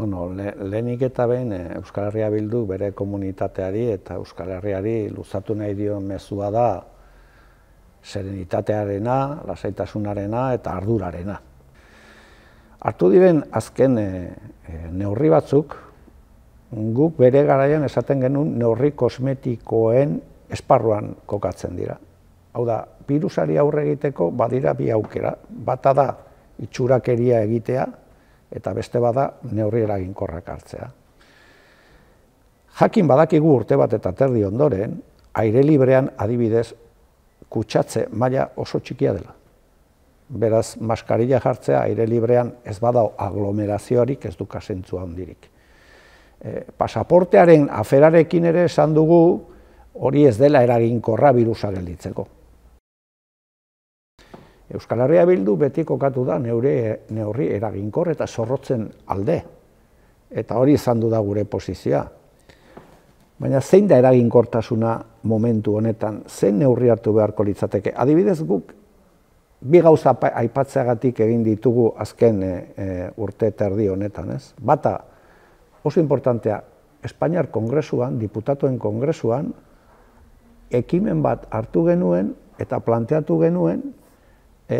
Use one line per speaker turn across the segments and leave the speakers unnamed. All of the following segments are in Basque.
Bueno, le, lehenik eta behin eh, Euskal Herria Bildu bere komunitateari eta Euskal Herriari luzatu nahi dio mezua da serenitatearena, lasaitasunarena eta ardurarena. Artu diren azken e, neurri batzuk guk bere garaian esaten genuen neurri kosmetikoen esparruan kokatzen dira. Hau da, virusari aurre egiteko badira bi aukera. Bata da itxurakeria egitea, eta beste bada neurri eraginkorrak hartzea. Jakin badakigu urte bat eta terdi ondoren, aire librean adibidez kutsatze maila oso txikia dela. Beraz, maskarilla jartzea aire librean ez badao aglomerazioarik ez duka zentzua ondirik. E, pasaportearen aferarekin ere esan dugu hori ez dela eraginkorra birusa gelditzeko. Euskal Herria Bildu beti kokatu da neure neurri eraginkor eta zorrotzen alde. Eta hori izan du da gure posizia. Baina zein da eraginkortasuna momentu honetan, zein neurri hartu beharko litzateke? Adibidez guk, bi gauza aipatzeagatik egin ditugu azken e, e, urte eta erdi honetan, ez? Bata, oso importantea, Espainiar Kongresuan, Diputatuen Kongresuan, ekimen bat hartu genuen eta planteatu genuen E,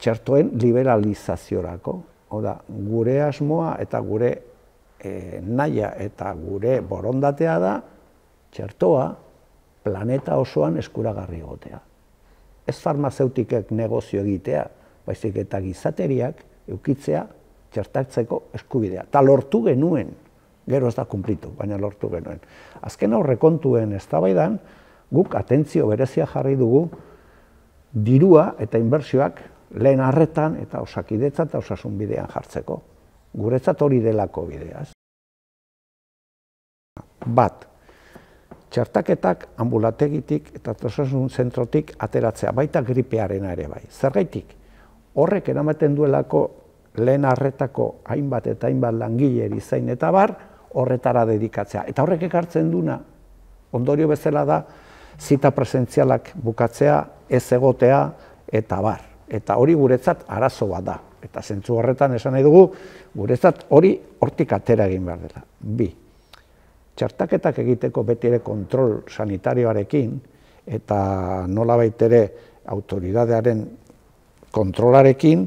txertoen liberalizaziorako. Oda, gure asmoa eta gure e, naia eta gure borondatea da txertoa planeta osoan eskuragarri egotea. Ez farmazeutikek negozio egitea, baizik eta gizateriak eukitzea txertatzeko eskubidea. Ta lortu genuen, gero ez da kumplitu, baina lortu genuen. Azken aurrekontuen ez guk atentzio berezia jarri dugu, dirua eta inbertsioak lehen harretan eta osakidetza eta osasun bidean jartzeko. Guretzat hori delako bideaz. Bat, txartaketak ambulategitik eta osasun zentrotik ateratzea, baita gripearen ere bai. Zergaitik, horrek eramaten duelako lehen harretako hainbat eta hainbat langileri izain eta bar, horretara dedikatzea. Eta horrek ekartzen duna, ondorio bezala da, zita presentzialak bukatzea, ez egotea, eta bar. Eta hori guretzat arazo bat da. Eta zentzu horretan esan nahi dugu, guretzat hori hortik atera egin behar dela. Bi, txartaketak egiteko beti ere kontrol sanitarioarekin, eta nola baitere autoridadearen kontrolarekin,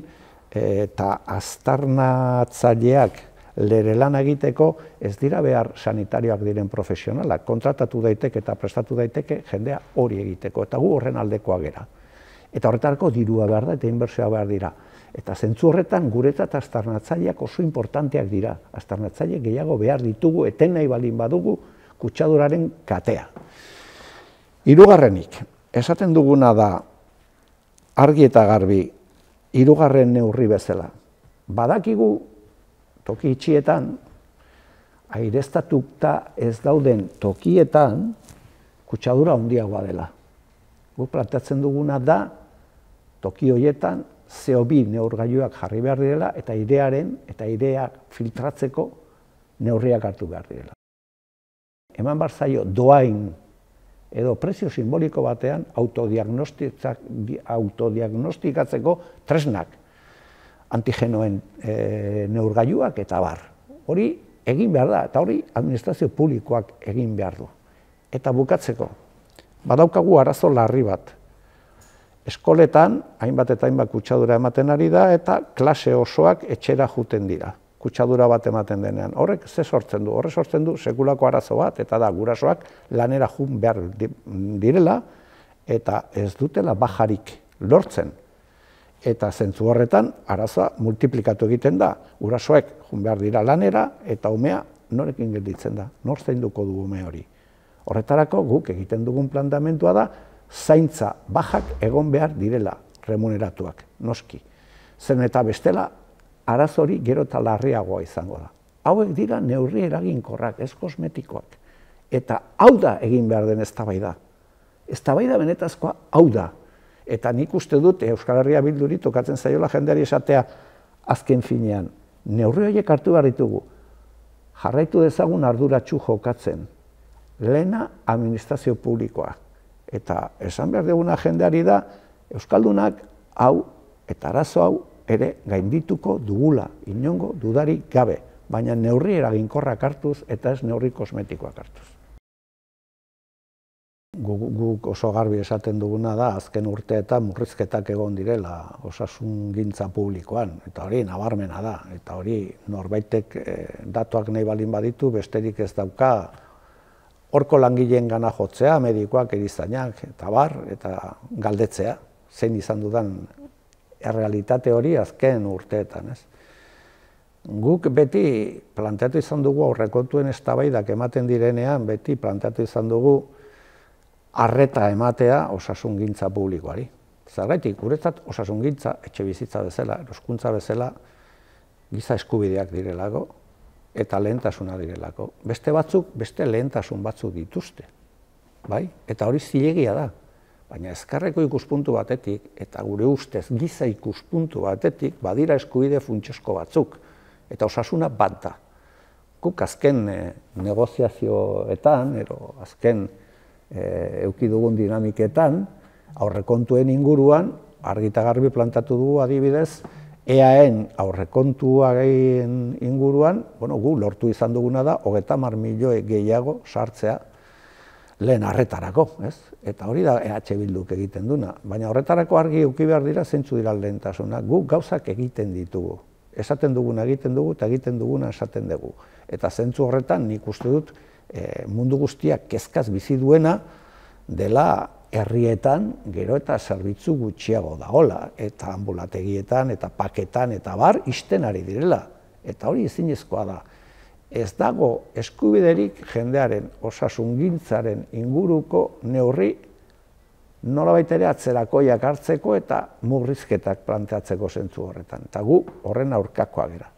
eta aztarnatzaileak, lere lan egiteko ez dira behar sanitarioak diren profesionalak, kontratatu daiteke eta prestatu daiteke jendea hori egiteko, eta gu horren aldekoa gera. Eta horretarako dirua behar da eta inbertsioa behar dira. Eta zentzu horretan guretat astarnatzaileak oso importanteak dira. Astarnatzaileak gehiago behar ditugu, eten nahi balin badugu, kutsaduraren katea. Hirugarrenik, esaten duguna da, argi eta garbi, hirugarren neurri bezala. Badakigu toki itxietan, aireztatukta ez dauden tokietan, kutsadura handiagoa dela. Gu planteatzen duguna da, toki hoietan, CO2 neurgailuak jarri behar direla, eta idearen, eta ideak filtratzeko neurriak hartu behar direla. Eman bar zaio, doain edo prezio simboliko batean autodiagnostikatzeko tresnak antigenoen e, neurgailuak eta bar. Hori egin behar da, eta hori administrazio publikoak egin behar du. Eta bukatzeko, badaukagu arazo larri bat, Eskoletan, hainbat eta hainbat kutsadura ematen ari da, eta klase osoak etxera juten dira. Kutsadura bat ematen denean. Horrek, ze sortzen du? Horrek sortzen du, sekulako arazo bat, eta da, gurasoak lanera jun behar direla, eta ez dutela bajarik lortzen eta zentzu horretan arazoa multiplikatu egiten da. urasoek jun behar dira lanera eta umea norekin gelditzen da, nor zainduko dugu ume hori. Horretarako guk egiten dugun plantamentua da zaintza bajak egon behar direla remuneratuak, noski. Zen eta bestela arazo hori gero eta larriagoa izango da. Hauek dira neurri eraginkorrak, ez kosmetikoak. Eta hau da egin behar den eztabaida. Eztabaida benetazkoa hau da. Eta nik uste dut eh, Euskal Herria Bilduri tokatzen zaiola jendeari esatea azken finean. Neurri horiek hartu behar ditugu. Jarraitu dezagun arduratxu jokatzen. Lehena administrazio publikoa. Eta esan behar duguna jendeari da, Euskaldunak hau eta arazo hau ere gaindituko dugula, inongo dudari gabe, baina neurri eraginkorrak hartuz eta ez neurri kosmetikoak hartuz guk oso garbi esaten duguna da azken urteetan murrizketak egon direla osasun gintza publikoan eta hori nabarmena da eta hori norbaitek eh, datuak nahi balin baditu besterik ez dauka horko langileen gana jotzea medikoak erizainak eta bar eta galdetzea zein izan dudan errealitate hori azken urteetan ez Guk beti planteatu izan dugu aurrekontuen eztabaidak ematen direnean, beti planteatu izan dugu arreta ematea osasungintza publikoari. Zergaitik, guretzat osasungintza, etxe bizitza bezala, eroskuntza bezala, giza eskubideak direlako, eta lehentasuna direlako. Beste batzuk, beste lehentasun batzuk dituzte. Bai? Eta hori zilegia da. Baina ezkarreko ikuspuntu batetik, eta gure ustez giza ikuspuntu batetik, badira eskubide funtsesko batzuk. Eta osasuna bat da. Kuk azken eh, negoziazioetan, ero azken eukidugun dinamiketan, aurrekontuen inguruan, argita garbi plantatu dugu adibidez, EAen aurrekontua gehien inguruan, bueno, gu lortu izan duguna da, hogeta mar gehiago sartzea lehen arretarako, ez? Eta hori da EH Bilduk egiten duna. Baina horretarako argi euki behar dira zentzu dira lehentasunak. Gu gauzak egiten ditugu. Esaten duguna egiten dugu eta egiten duguna esaten dugu. Eta zentzu horretan nik uste dut, Eh, mundu guztiak kezkaz bizi duena dela herrietan gero eta zerbitzu gutxiago daola eta ambulategietan eta paketan eta bar istenari direla eta hori ezkoa da ez dago eskubiderik jendearen osasungintzaren inguruko neurri nolabait ere atzerakoiak hartzeko eta murrizketak planteatzeko zentzu horretan. Eta gu horren aurkakoa gera.